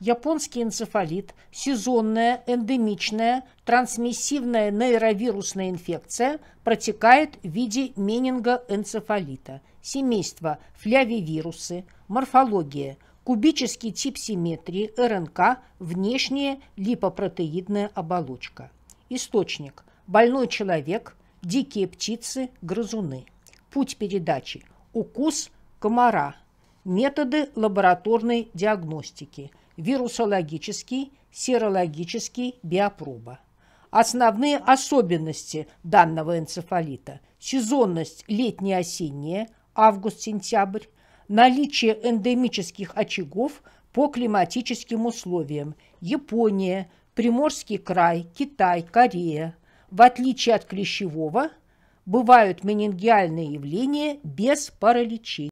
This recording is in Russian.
японский энцефалит, сезонная, эндемичная, трансмиссивная нейровирусная инфекция протекает в виде менингоэнцефалита, семейство флявивирусы, морфология, кубический тип симметрии РНК, внешняя липопротеидная оболочка. Источник – больной человек, дикие птицы, грызуны. Путь передачи – укус комара. Методы лабораторной диагностики – вирусологический, серологический биопроба. Основные особенности данного энцефалита – сезонность летне-осенняя, август-сентябрь, наличие эндемических очагов по климатическим условиям – Япония, Приморский край, Китай, Корея. В отличие от клещевого, бывают менингиальные явления без параличей.